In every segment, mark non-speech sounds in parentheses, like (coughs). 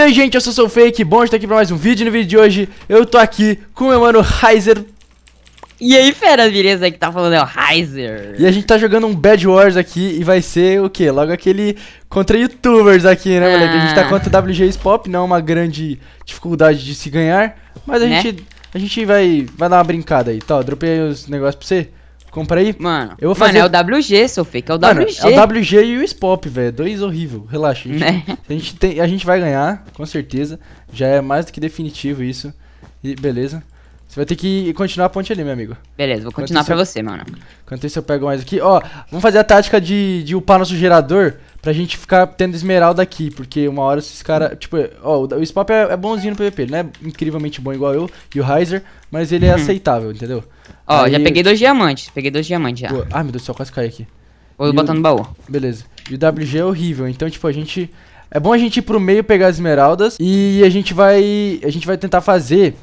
E aí, gente, eu sou o Fake, bom estar aqui para mais um vídeo. No vídeo de hoje, eu tô aqui com meu mano Heiser. E aí, fera, beleza? que tá falando é o Heiser. E a gente tá jogando um Bad Wars aqui e vai ser o quê? Logo aquele contra youtubers aqui, né, ah. moleque? A gente tá ah. contra WG's Pop, não é uma grande dificuldade de se ganhar, mas a né? gente a gente vai vai dar uma brincada aí, tá? dropei os negócios pra você. Comprei. Mano, eu vou fazer... mano, é o WG, seu fake. É o mano, WG. É o WG e o Spop, velho. Dois horrível. Relaxa. A gente, né? (laughs) a, gente tem, a gente vai ganhar, com certeza. Já é mais do que definitivo isso. E beleza. Você vai ter que continuar a ponte ali, meu amigo. Beleza, vou continuar Enquanto pra você, mano. Enquanto isso, eu pego mais aqui. Ó, vamos fazer a tática de, de upar nosso gerador pra gente ficar tendo esmeralda aqui, porque uma hora esses caras. Tipo, ó, o Spop é, é, bonzinho no PVP, ele não é incrivelmente bom igual eu e o Heiser, mas ele é uhum. aceitável, entendeu? Ó, Aí... já peguei dois diamantes, peguei dois diamantes já. Boa. Ah, meu Deus do céu, quase caí aqui. Vou botar no baú. Beleza. E o WG é horrível, então, tipo, a gente. É bom a gente ir pro meio pegar as esmeraldas e a gente vai. A gente vai tentar fazer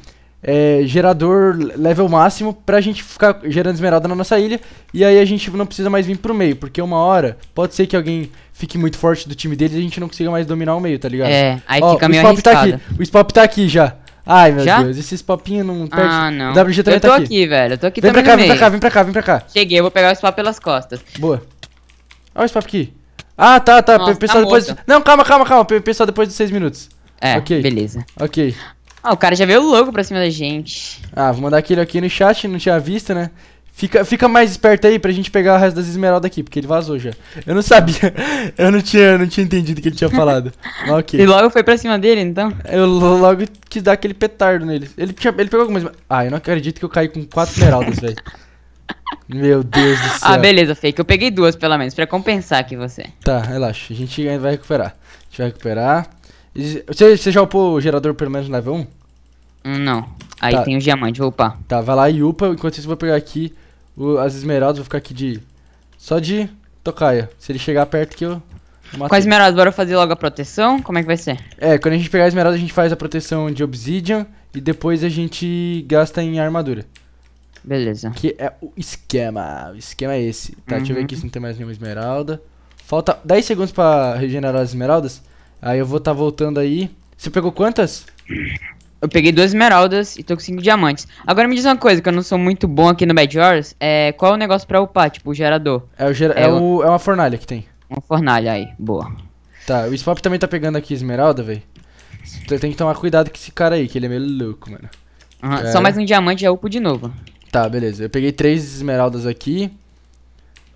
é, gerador level máximo pra gente ficar gerando esmeralda na nossa ilha. E aí a gente não precisa mais vir pro meio, porque uma hora pode ser que alguém fique muito forte do time dele e a gente não consiga mais dominar o meio, tá ligado? É, aí Ó, fica meio arriscado. Tá aqui, o Spop tá aqui já. Ai, meu já? Deus, esses popinhos não ah, perde. Ah, não. O WG também eu tô tá aqui. aqui, velho. Eu tô aqui vem também pra cá, vem pra cá, vem pra cá, vem pra cá. Cheguei, eu vou pegar o Spop pelas costas. Boa. Olha o Spop aqui. Ah, tá, tá. Nossa, pessoal tá depois. Morto. Não, calma, calma, calma. Pessoal depois de 6 minutos. É, okay. beleza. Ok. Ah, o cara já veio louco pra cima da gente. Ah, vou mandar aquele aqui no chat, não tinha visto, né? Fica, fica mais esperto aí pra gente pegar o resto das esmeraldas aqui, porque ele vazou já. Eu não sabia, (laughs) eu não tinha, não tinha entendido o que ele tinha falado. (laughs) ok. E logo foi pra cima dele, então? Eu logo quis dar aquele petardo nele. Ele, tinha, ele pegou algumas... Ah, eu não acredito que eu caí com quatro esmeraldas, velho. Meu Deus do ah, céu. Ah, beleza, Fake. Eu peguei duas, pelo menos, pra compensar aqui você. Tá, relaxa. A gente vai recuperar. A gente vai recuperar. Você, você já upou o gerador pelo menos no level 1? Hum, não. Aí tá. tem o diamante, vou upar. Tá, vai lá e upa. Enquanto isso, eu vou pegar aqui o, as esmeraldas. Vou ficar aqui de. Só de tocaia. Se ele chegar perto que eu. Matei. Com a esmeralda, bora fazer logo a proteção? Como é que vai ser? É, quando a gente pegar a esmeralda, a gente faz a proteção de obsidian. E depois a gente gasta em armadura. Beleza. Que é o esquema. O esquema é esse. Tá, uhum. deixa eu ver aqui uhum. se não tem mais nenhuma esmeralda. Falta 10 segundos pra regenerar as esmeraldas. Aí eu vou estar tá voltando aí. Você pegou quantas? Eu peguei duas esmeraldas e tô com cinco diamantes. Agora me diz uma coisa, que eu não sou muito bom aqui no Bad Wars. É, qual é o negócio pra upar, tipo, o gerador? É, o gera é, é o... é uma fornalha que tem. Uma fornalha aí, boa. Tá, o Spop também tá pegando aqui esmeralda, velho. Você tem que tomar cuidado com esse cara aí, que ele é meio louco, mano. Uhum, só mais um diamante já upo de novo. Tá, beleza. Eu peguei três esmeraldas aqui.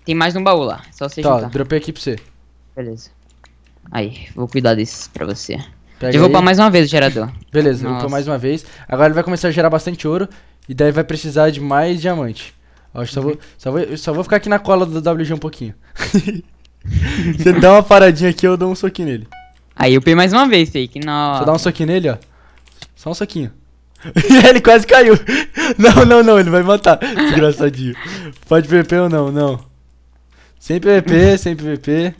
Tem mais um baú lá, só você tá, juntar. Tá, dropei aqui pra você. Beleza. Aí, vou cuidar desses pra você. Pega Já vou upar mais uma vez o gerador. (laughs) Beleza, vou mais uma vez. Agora ele vai começar a gerar bastante ouro. E daí vai precisar de mais diamante. Ó, só, vou, só, vou, só vou ficar aqui na cola do WG um pouquinho. (laughs) Você dá uma paradinha aqui, eu dou um soquinho nele. Aí eu pei mais uma vez, fake. Nossa. Só dá um soquinho nele, ó. Só um soquinho. (laughs) ele quase caiu. Não, não, não, ele vai matar. Desgraçadinho. Pode PVP ou não? Não. Sem PVP, sem PVP.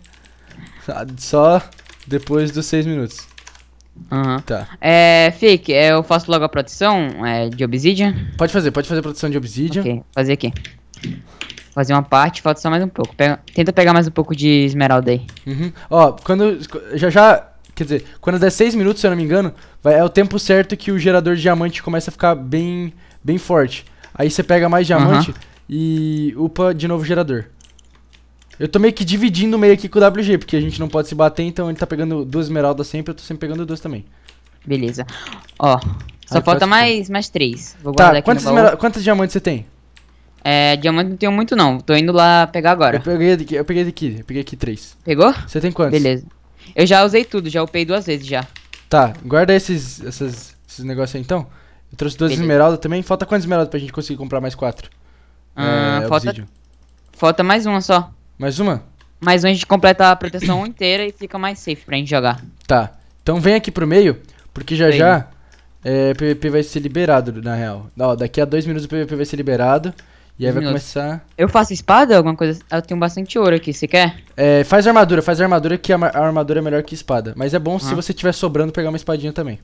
(laughs) Só depois dos seis minutos. Uhum. Tá. É, Fique, é, eu faço logo a produção é, de obsidian. Pode fazer, pode fazer a produção de obsidian. Ok, fazer aqui. fazer uma parte, falta só mais um pouco. Pega, tenta pegar mais um pouco de esmeralda aí. Uhum. Ó, quando. Já já. Quer dizer, quando der 6 minutos, se eu não me engano, vai, é o tempo certo que o gerador de diamante começa a ficar bem, bem forte. Aí você pega mais diamante uhum. e upa de novo o gerador. Eu tô meio que dividindo meio aqui com o WG, porque a gente não pode se bater, então ele tá pegando duas esmeraldas sempre, eu tô sempre pegando duas também. Beleza. Ó, só Aí falta mais, mais três. Vou tá, guardar aqui quantos, quantos diamantes você tem? É, diamante não tenho muito não, tô indo lá pegar agora. Eu peguei daqui, eu peguei daqui, eu peguei aqui três. Pegou? Você tem quantos? Beleza. Eu já usei tudo, já upei duas vezes já. Tá, guarda esses, esses esses negócios aí então. Eu trouxe duas esmeraldas também, falta quantas esmeraldas pra gente conseguir comprar mais quatro? Ah, é, falta, falta mais uma só. Mais uma? Mais uma a gente completa a proteção (coughs) inteira e fica mais safe pra gente jogar. Tá. Então vem aqui pro meio, porque já já é, PVP vai ser liberado, na real. Ó, daqui a dois minutos o PVP vai ser liberado. E aí vai minutos. começar. Eu faço espada? Alguma coisa? Ah, eu tenho bastante ouro aqui, você quer? É, faz armadura, faz armadura que a, armadura é melhor que espada. Mas é bom ah. se você tiver sobrando pegar uma espadinha também.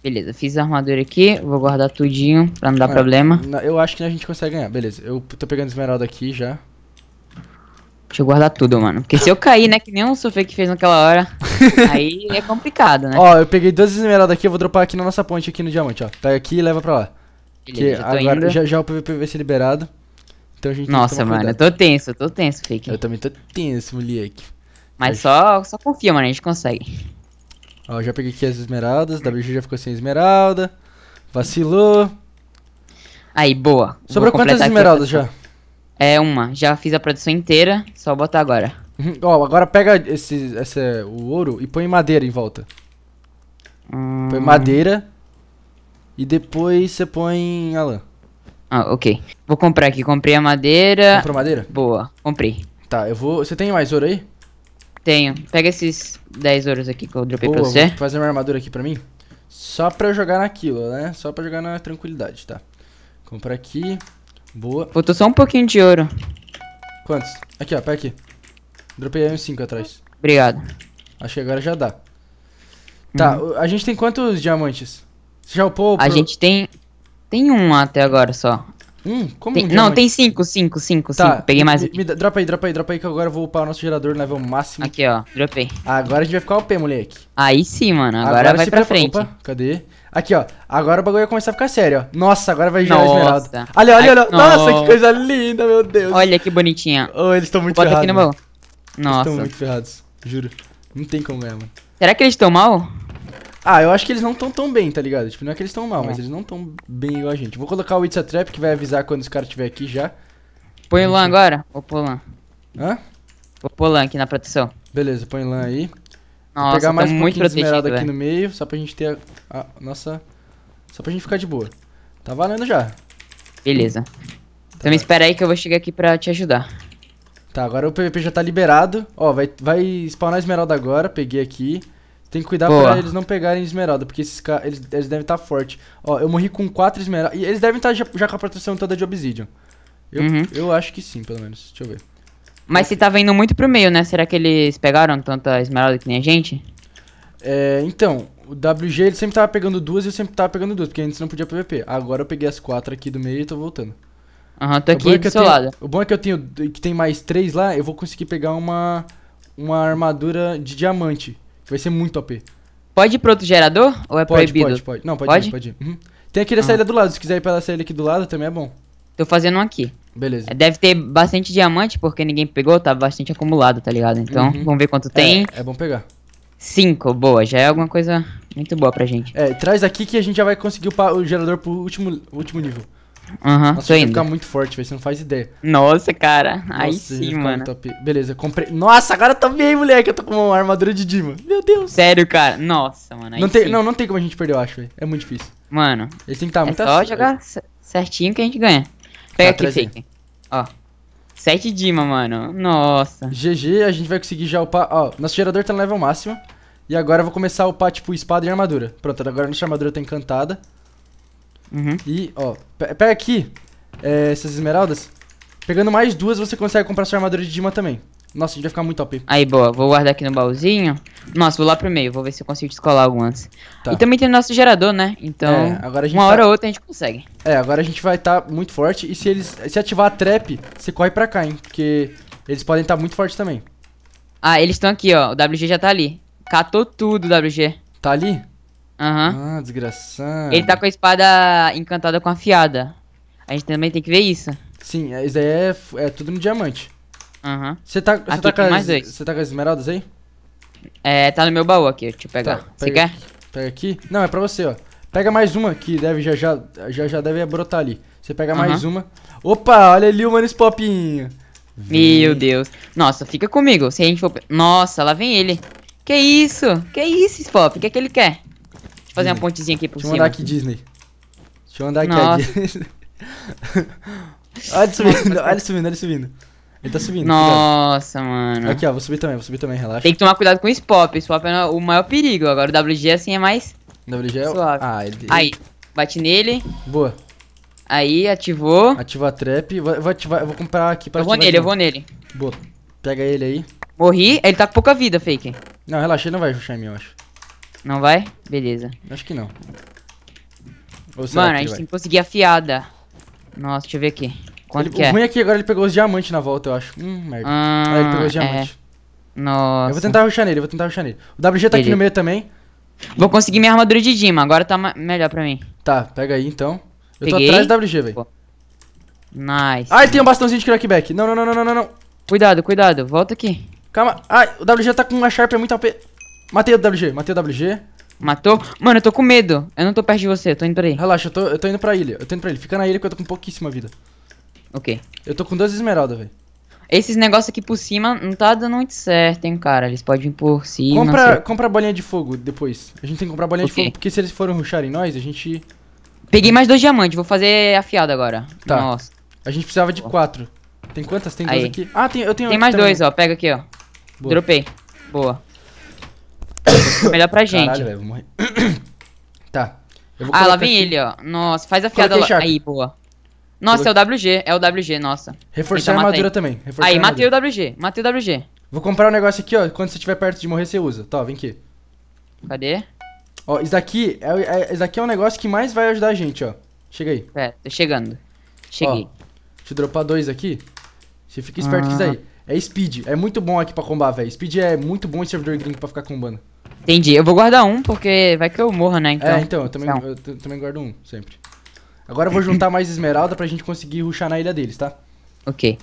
Beleza, fiz a armadura aqui, vou guardar tudinho pra não dar ah, problema. Eu acho que a gente consegue ganhar, beleza. Eu tô pegando esmeralda aqui já. Deixa eu guardar tudo, mano. Porque se eu cair, né, que nem um sufê que fez naquela hora, (laughs) aí é complicado, né? Ó, eu peguei duas esmeraldas aqui, eu vou dropar aqui na nossa ponte aqui no diamante, ó. Pega aqui e leva pra lá. Porque que agora indo. já, já o PVP vai ser liberado. Então a gente Nossa, mano, eu tô tenso, eu tô tenso, fake. Eu também tô tenso, moleque. Mas só, só confia, mano, a gente consegue. Ó, já peguei aqui as esmeraldas, WG já ficou sem esmeralda. Vacilou. Aí, boa. Sobrou quantas esmeraldas já? É uma, já fiz a produção inteira, só botar agora. (laughs) Ó, oh, agora pega esse, esse, o ouro e põe madeira em volta. Hum... Põe madeira e depois você põe a lã. Ah, ok. Vou comprar aqui, comprei a madeira. Comprou madeira? Boa, comprei. Tá, eu vou... Você tem mais ouro aí? Tenho. Pega esses 10 ouros aqui que eu dropei Boa, pra você. Vou fazer uma armadura aqui pra mim. Só pra jogar naquilo, né? Só pra jogar na tranquilidade, tá? Comprar aqui. Boa. Faltou só um pouquinho de ouro. Quantos? Aqui, ó, pega aqui. Dropei aí uns 5 atrás. Obrigado. Acho que agora já dá. Tá, uhum. a gente tem quantos diamantes? Você já upou? Pro... A gente tem. Tem um até agora só. Hum, como tem... um Não, tem cinco, cinco, cinco, tá, Peguei mais me, Me, dropa aí, dropa aí, dropa aí que agora eu vou upar o nosso gerador no level máximo. Aqui, ó, dropei. Agora a gente vai ficar OP, moleque. Aí sim, mano, agora, agora vai pra frente. Opa, cadê? Aqui, ó. Agora o bagulho vai começar a ficar sério, ó. Nossa, agora vai girar esmeralda. Olha, olha, olha. nossa, nossa, que coisa linda, meu Deus. Olha que bonitinha. Oh, eles estão muito Bota ferrados. Aqui no meu... Nossa. Eles estão muito ferrados, juro. Não tem como ganhar, mano. Será que eles estão mal? Ah, eu acho que eles não estão tão bem, tá ligado? Tipo, não é que eles estão mal, é. mas eles não estão bem igual a gente. Vou colocar o It's a Trap, que vai avisar quando os caras estiver aqui já. Põe o LAN agora. Vou pôr LAN. Hã? Vou pôr LAN aqui na proteção. Beleza, põe o LAN aí. Nossa, Vou pegar tá mais um pouquinho esmeralda aqui no meio, só pra gente ter a, a nossa... Só pra gente ficar de boa. Tá valendo já. Beleza. Tá então me espera aí que eu vou chegar aqui pra te ajudar. Tá, agora o PVP já tá liberado. Ó, vai, vai spawnar esmeralda agora, peguei aqui. Tem que cuidar Boa. pra eles não pegarem esmeralda, porque esses caras, eles, eles devem estar tá forte. Ó, eu morri com quatro esmeraldas. E eles devem estar tá já, já, com a proteção toda de obsidian. Eu, uhum. eu acho que sim, pelo menos. Deixa eu ver. Mas se tá indo muito pro meio, né? Será que eles pegaram tanta esmeralda que nem a gente? É, então, o WG ele sempre tava pegando duas e eu sempre tava pegando duas, porque antes não podia PVP. Agora eu peguei as quatro aqui do meio e tô voltando. Aham, uhum, tô aqui é do seu tenho, lado. O bom é que eu tenho, que tem mais três lá, eu vou conseguir pegar uma, uma armadura de diamante, que vai ser muito OP. Pode ir pro outro gerador? Ou é pode, proibido? Pode, pode, Não, pode, pode ir, pode ir. Uhum. Tem aqui da uhum. saída do lado, se quiser ir pela saída aqui do lado também é bom. Tô fazendo um aqui. Beleza. É, deve ter bastante diamante, porque ninguém pegou, tá bastante acumulado, tá ligado? Então, uhum. vamos ver quanto tem. É, é bom pegar. Cinco, boa, já é alguma coisa muito boa pra gente. É, traz aqui que a gente já vai conseguir o gerador pro último, último nível. Aham, uhum, Nossa, tô indo. ficar muito forte, velho, você não faz ideia. Nossa, cara, Nossa, aí sim, mano. Beleza, comprei. Nossa, agora também, moleque, eu tô com uma armadura de Dima. Meu Deus. Sério, cara? Nossa, mano, não tem, Não, não tem como a gente perder, eu acho, velho, é muito difícil. Mano, que estar tá é muito só jogar certinho que a gente ganha. Pega aqui, trazer. fake. Ó. 7 Dima, mano. Nossa. GG, a gente vai conseguir já upar. Ó, nosso gerador tá no level máximo. E agora eu vou começar a upar, tipo, espada e armadura. Pronto, agora nossa armadura tá encantada. Uhum. E, ó, pega aqui é, essas esmeraldas. Pegando mais duas, você consegue comprar sua armadura de Dima também. Nossa, a gente vai ficar muito top. Aí, boa. Vou guardar aqui no baúzinho. Nossa, vou lá pro meio. Vou ver se eu consigo descolar algumas. Tá. E também tem o nosso gerador, né? Então, é, agora uma hora tá ou outra a gente consegue. É, agora a gente vai estar tá muito forte. E se eles se ativar a trap, você corre pra cá, hein? Porque eles podem estar tá muito forte também. Ah, eles estão aqui, ó. O WG já tá ali. Catou tudo, WG. Tá ali? Aham. Uhum. Ah, desgraçado. Ele tá com a espada encantada com afiada. A gente também tem que ver isso. Sim, é, isso aí é, é tudo no diamante. Aham. Você tá, cê tá, com as, você tá com as esmeraldas aí? É, tá no meu baú aqui, deixa eu tá, pegar. Tá, você pega, quer? Pega aqui. Não, é pra você, ó. Pega mais uma que deve já já, já, já deve brotar ali. Você pega uhum. mais uma. Opa, olha ali o Manis Popinho. Vem. Meu Deus. Nossa, fica comigo. Se a gente for. Nossa, lá vem ele. Que isso? Que isso, Spop? O que é que ele quer? Deixa eu fazer uma pontezinha aqui por Deixa cima. Deixa eu andar aqui, Disney. Deixa eu andar aqui. Nossa. Disney. (laughs) olha ele subindo, olha ele subindo, olha ele subindo. Ele tá subindo. Nossa, mano. Aqui, ó, vou subir também, vou subir também, relaxa. Tem que tomar cuidado com o Spop. O Spop é o maior perigo. Agora o WG assim é mais. WG é o. Ah, ele... Aí, bate nele. Boa. Aí, ativou. Ativou a trap. Vou, vou ativar, eu vou comprar aqui pra Eu vou nele, eu vou nele. Boa. Pega ele aí. Morri, ele tá com pouca vida, fake. Não, relaxa, ele não vai ruxar em mim, eu acho. Não vai? Beleza. Acho que não. Mano, a gente vai? tem que conseguir a fiada. Nossa, deixa eu ver aqui. Quanto ele, que O é? ruim é que agora ele pegou os diamantes na volta, eu acho. Hum, merda. ah, ele pegou os ah, é. diamantes. É. Nossa. Eu vou tentar ruxar nele, eu vou tentar ruxar nele. O WG tá ele. aqui no meio também. Vou conseguir minha armadura de Dima, agora tá melhor pra mim. Tá, pega aí então. Eu Peguei. tô atrás do WG, velho. Nice. Ah, ele tem um bastãozinho de crackback. Não, não, não, não, não, não. Cuidado, cuidado. Volta aqui. Calma. Ai, o WG tá com uma Sharp é muito AP. Matei o WG, matei o WG. Matou? Mano, eu tô com medo. Eu não tô perto de você, eu tô indo pra aí. Relaxa, eu tô, eu tô indo pra ilha. Eu tô indo pra ilha. Fica na ilha que eu tô com pouquíssima vida. Ok. Eu tô com 12 esmeraldas, velho. Esses negócios aqui por cima não tá dando muito certo, hein, cara. Eles podem vir por cima. Compra, compra bolinha de fogo depois. A gente tem que comprar bolinha okay. de fogo, porque se eles forem ruxar em nós, a gente. Peguei mais dois diamantes, vou fazer afiado agora. Tá. Nossa. A gente precisava de Boa. quatro. Tem quantas? Tem duas aqui. Ah, tem, eu tenho Tem mais também. dois, ó. Pega aqui, ó. Boa. Dropei. Boa. É melhor pra gente. Caralho, velho, vou morrer. (coughs) tá. ah, lá vem aqui. ele, ó. Nossa, faz afiada lá. Aí, boa. Nossa, Colo... é o WG, é o WG, nossa. Reforçar então, a armadura também. Reforçar aí, matei o WG, matei o WG. Vou comprar um negócio aqui, ó. Quando você estiver perto de morrer, você usa. Tá, vem aqui. Cadê? Ó, isso daqui é, é, isso daqui é um negócio que mais vai ajudar a gente, ó. Chega aí. É, tô chegando. Cheguei. Ó, deixa eu dropar dois aqui. Você fica esperto com ah. isso aí. Ah. É speed, é muito bom aqui pra combar, velho. Speed é muito bom em servidor gringo pra ficar combando. Entendi, eu vou guardar um, porque vai que eu morra, né? É, então, é, então, eu também, então. eu também guardo um, sempre. Agora eu vou juntar mais esmeralda pra gente conseguir ruxar na ilha deles, tá? Ok.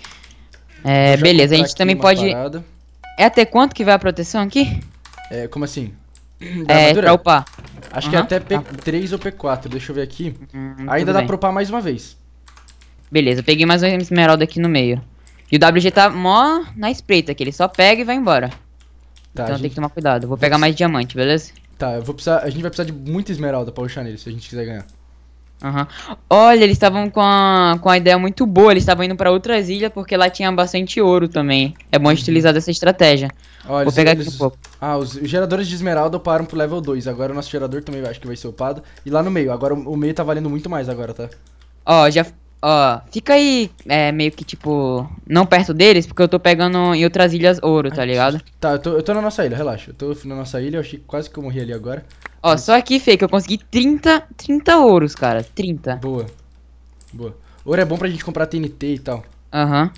É, beleza, a gente também pode... Parada. É até quanto que vai a proteção aqui? É, como assim? (clears throat) Da é, pra upar. Acho uhum. que é até P3 tá. ou P4, deixa eu ver aqui. Hum, Ainda dá bem. pra upar mais uma vez. Beleza, peguei mais uma esmeralda aqui no meio. E o WG tá mó na espreita, que ele só pega e vai embora. Tá, então gente... tem que tomar cuidado. Vou pegar mais diamante, beleza? Tá, eu vou precisar, a gente vai precisar de muita esmeralda pra ruxar nele, se a gente quiser ganhar. Uhum. Olha, eles estavam com a, com a ideia muito boa, eles estavam indo para outras ilhas porque lá tinha bastante ouro também. É bom utilizar uhum. dessa estratégia. Olha, Vou pegar eles, aqui um pouco. Ah, os geradores de esmeralda uparam pro level 2. Agora o nosso gerador também acho que vai ser upado. E lá no meio, agora o meio tá valendo muito mais agora, tá? Ó, já. Ó, fica aí é, meio que tipo. Não perto deles, porque eu tô pegando em outras ilhas ouro, tá ligado? Tá, eu tô, eu tô na nossa ilha, relaxa. Eu tô na nossa ilha, eu achei quase que eu morri ali agora. Ó, só aqui, Fê, que eu consegui 30, 30 ouros, cara. 30. Boa. Boa. Ouro é bom pra gente comprar TNT e tal. Aham. Uhum.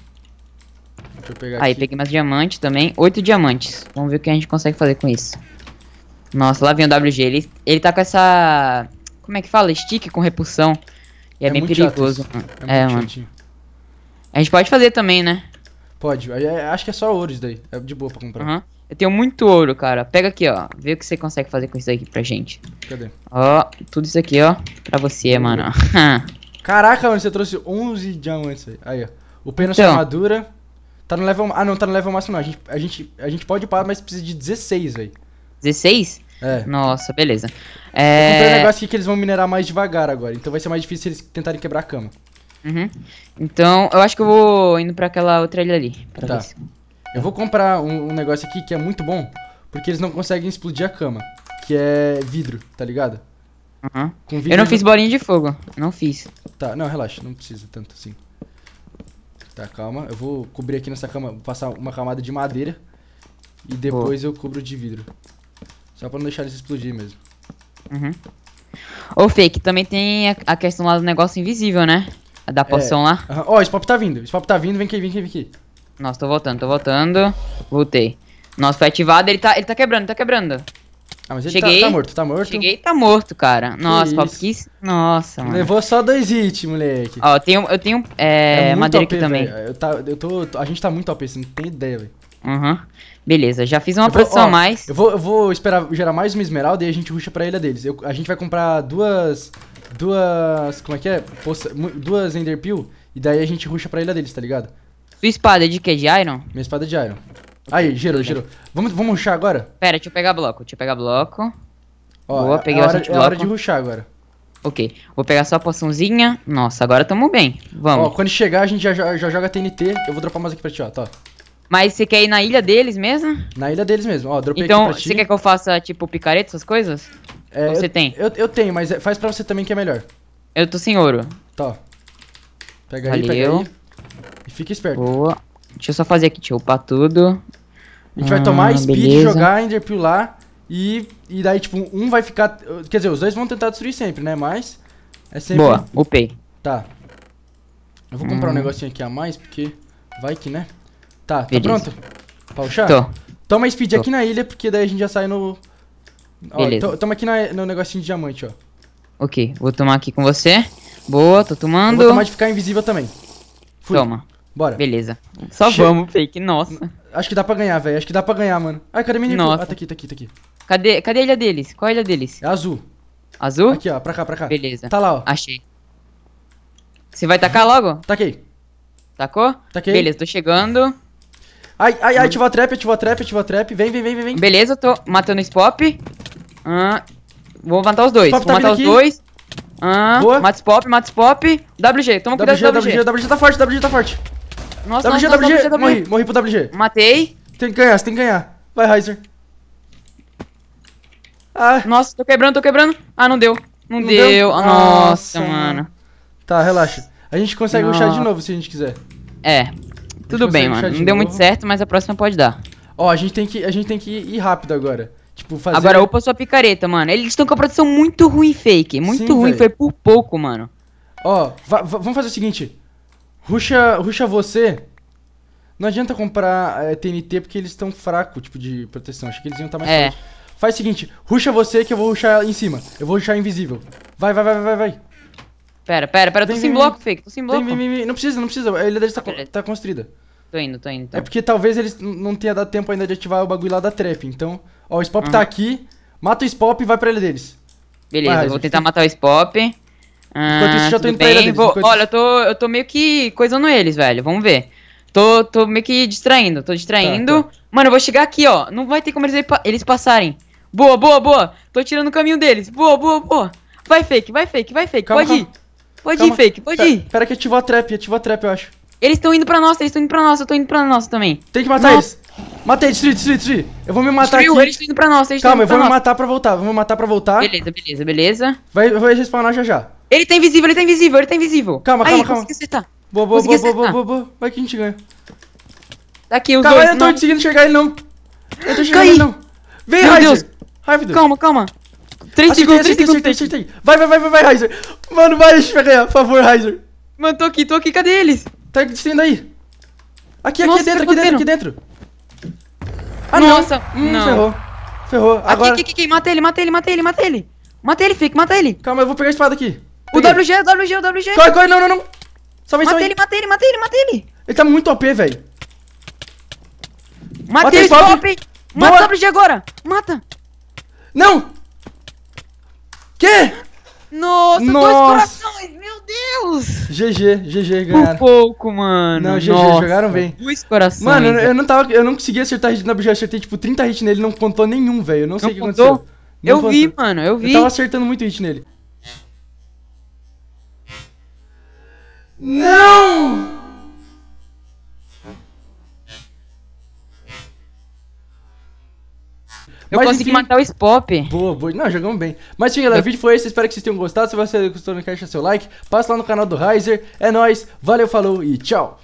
Deixa eu pegar Aí, aqui. peguei mais diamante também. Oito diamantes. Vamos ver o que a gente consegue fazer com isso. Nossa, lá vem o WG. Ele, ele tá com essa... Como é que fala? Stick com repulsão. E é, é bem perigoso. É, é mano. A gente pode fazer também, né? Pode. É, acho que é só ouro isso daí. É de boa pra comprar. Aham. Uhum. Eu tenho muito ouro, cara. Pega aqui, ó. Vê o que você consegue fazer com isso aqui pra gente. Cadê? Ó, tudo isso aqui, ó. Pra você, mano. (laughs) Caraca, mano, você trouxe 11 diamantes aí. ó. O pena então, armadura. Tá, tá no level. Ah, não, tá no level máximo não. A gente, a gente, a gente pode parar, mas precisa de 16, velho. 16? É. Nossa, beleza. É... Eu um negócio aqui que eles vão minerar mais devagar agora. Então vai ser mais difícil eles tentarem quebrar a cama. Uhum. Então, eu acho que eu vou indo pra aquela outra ilha ali. Pra tá. Ver se... Eu vou comprar um, um negócio aqui que é muito bom, porque eles não conseguem explodir a cama, que é vidro, tá ligado? Uhum. eu não fiz bolinha de fogo. Não fiz. Tá, não, relaxa. Não precisa tanto assim. Tá, calma. Eu vou cobrir aqui nessa cama. Vou passar uma camada de madeira. E depois eu cubro de vidro. Só pra não deixar eles explodir mesmo. Uhum. Ô, Fake, também tem a, questão lá do negócio invisível, né? A da é. poção é. lá. Ó, uhum. oh, esse tá vindo. o Spop tá vindo. Vem aqui, vem aqui, vem aqui. Nossa, tô voltando, tô voltando. Voltei. Nossa, foi ativado. Ele tá, ele tá quebrando, tá quebrando. Ah, mas ele tá- Cheguei, tá, tá morto, tá morto. Cheguei tá morto, cara. Nossa, papo, que... Nossa, mano. Levou só dois hits, moleque. Ó, eu tenho, eu tenho é, é madeira OP, aqui também. Eu, tá, eu tô, a gente tá muito OP, você não tem ideia, velho. Aham. Uhum. Beleza, já fiz uma eu produção vou, ó, a mais. Eu vou, eu vou esperar gerar mais uma esmeralda e a gente ruxa pra ilha deles. Eu, a gente vai comprar duas... Duas... Como é que é? Poça, duas enderpeel e daí a gente ruxa pra ilha deles, tá ligado? Sua espada é de quê? De iron? Minha espada é de iron. Aí, gerou, gerou. Vamos, vamos ruxar agora? Pera, deixa eu pegar bloco. Deixa eu pegar bloco. Ó, Boa, é, peguei é bastante hora, bloco. É hora de ruxar agora. Ok, vou pegar só a poçãozinha. Nossa, agora tamo bem. Vamos. Ó, quando chegar a gente já, já, já joga TNT. Eu vou dropar mais aqui pra ti, ó. Tá. Mas você quer ir na ilha deles mesmo? Na ilha deles mesmo, ó. Dropei então, aqui pra ti. Então, você quer que eu faça, tipo, picareta, essas coisas? É, Ou você eu, tem? Eu, eu tenho, mas faz pra você também que é melhor. Eu tô sem ouro. Tá. Pega Valeu. aí, pega aí fica esperto. Boa. Deixa eu só fazer aqui, deixa eu upar tudo. A gente ah, vai tomar speed, beleza. jogar Ender lá. E, e daí, tipo, um vai ficar. Quer dizer, os dois vão tentar destruir sempre, né? Mas. É sempre. Boa, upei. Tá. Eu vou comprar hum. um negocinho aqui a mais, porque. Vai que, né? Tá, tá beleza. tá pronto? Pauchar? Tô. Toma speed Tô. aqui na ilha, porque daí a gente já sai no. Ó, beleza. Toma aqui na, no negocinho de diamante, ó. Ok, vou tomar aqui com você. Boa, tô tomando. Eu vou tomar de ficar invisível também. Fui. Toma. Bora. Beleza. Só che... vamos, fake. Nossa. Acho que dá pra ganhar, velho. Acho que dá pra ganhar, mano. Ai, cadê minha Nossa. Ah, tá aqui, tá aqui, tá aqui. Cadê, cadê a ilha deles? Qual é a ilha deles? É azul. Azul? Aqui, ó. Pra cá, pra cá. Beleza. Tá lá, ó. Achei. Você vai tacar logo? Taquei. Tacou? Taquei. Beleza, tô chegando. Ai, ai, ai. Ativou a trap, ativou a trap, ativou a trap. Vem, vem, vem, vem. Beleza, tô matando o Spop. Ah, vou matar os dois. Spop vou tá matar os aqui. dois. Ah, Boa. Mata Spop, mata Spop. WG, toma WG, cuidado WG, WG. WG tá forte, WG tá forte. Nossa, WG, nossa, WG, WG, WG, morri, morri pro WG. Matei. Tem que ganhar, você tem que ganhar. Vai, Heiser. Ah. Nossa, tô quebrando, tô quebrando. Ah, não deu. Não, não deu. deu. Ah, nossa, nossa mano. Tá, relaxa. A gente consegue nossa. ruxar de novo se a gente quiser. É. Tudo bem, mano. De não de deu novo. muito certo, mas a próxima pode dar. Ó, a gente tem que, a gente tem que ir rápido agora. Tipo, fazer... Agora opa, sua picareta, mano. Eles estão com a produção muito ruim fake. Muito Sim, ruim, véio. foi por pouco, mano. Ó, vamos fazer o seguinte. Ruxa, ruxa você. Não adianta comprar é, eh, TNT porque eles estão fracos, tipo, de proteção. Acho que eles iam estar tá mais é. Faz o seguinte, ruxa você que eu vou ruxar em cima. Eu vou ruxar invisível. Vai, vai, vai, vai, vai. Pera, pera, pera, tô sem bloco, Fake, tô sem bloco. Vem, vem, vem. Não precisa, não precisa, a ilha deles tá, tá construída. Tô indo, tô indo. É porque talvez eles não tenha dado tempo ainda de ativar o bagulho lá da trap, então... Ó, o Spop tá uhum. tá aqui, mata o Spop e vai pra ilha deles. Beleza, vai, vou tentar matar o Spop. Enquanto ah, isso, já tô indo pra Vou... Enquanto... Olha, eu tô, eu tô meio que coisando eles, velho. Vamos ver. Tô, tô meio que distraindo, tô distraindo. Tá, tá. Mano, eu vou chegar aqui, ó. Não vai ter como eles, eles passarem. Boa, boa, boa. Tô tirando o caminho deles. Boa, boa, boa. Vai, fake, vai, fake, vai, fake. Calma, pode calma. ir. Pode calma. ir, fake, pode pera, ir. Pera que ativou a trap, ativou a trap, eu acho. Eles estão indo pra nós. eles estão indo pra nós. eu tô indo pra nós também. Tem que matar nossa. eles. Matei, destruí, destruí, destruí. Eu vou me matar Destruiu, aqui. eles estão indo pra nós. eles Calma, eu vou me matar pra voltar, vou me matar pra voltar. Beleza, beleza, beleza. Vai, vai respawnar já já. Ele tá invisível, ele tá invisível, ele tá invisível. Calma, calma, Aí, calma. Acertar. Boa, boa, boa, acertar. boa, boa, boa, boa. Vai que a gente ganha. Tá aqui, os dois. eu tô conseguindo enxergar ele não. Eu tô enxergando ele não. Vem, Meu Deus. Calma, calma. 3 segundos, 3 segundos. Acertei, acertei. Vai, vai, vai, vai, vai, Mano, vai, a gente vai ganhar. Por favor, Heiser. Mano, tô aqui, tô aqui. Cadê eles? Tá destruindo aí. Aqui, aqui dentro, tá aqui dentro, aqui dentro. Ah, Nossa. Hum, não. Ferrou. Ferrou. Agora... Aqui, aqui, aqui. Mata ele, mata ele, mata ele, mata ele. Mata ele, Fique, mata ele. Calma, eu vou pegar a espada aqui. O WG, o WG, o WG. Corre, corre, não, não, não. Salve, matei ele, matei ele, matei ele, matei ele. Ele tá muito OP, velho. Matei ele, Spop. Mata o WG agora. Mata. Não. Que? Nossa, Nossa, dois corações, meu Deus. GG, GG, galera. Por pouco, mano. Não, GG, Nossa. jogaram bem. Dois corações. Mano, eu, eu, não tava, eu não conseguia acertar hit no WG, acertei tipo 30 hits nele, não contou nenhum, velho. Eu não, sei o que aconteceu. Não eu contou. vi, mano, eu vi. Eu tava acertando muito hit nele. Não! Eu Mas, consegui enfim... matar o Spop. Boa, boa. Não, jogamos bem. Mas enfim, galera, o vídeo foi esse. Espero que vocês tenham gostado. Se você gostou, não deixa seu like. Passa lá no canal do Riser. É nóis. Valeu, falou e tchau.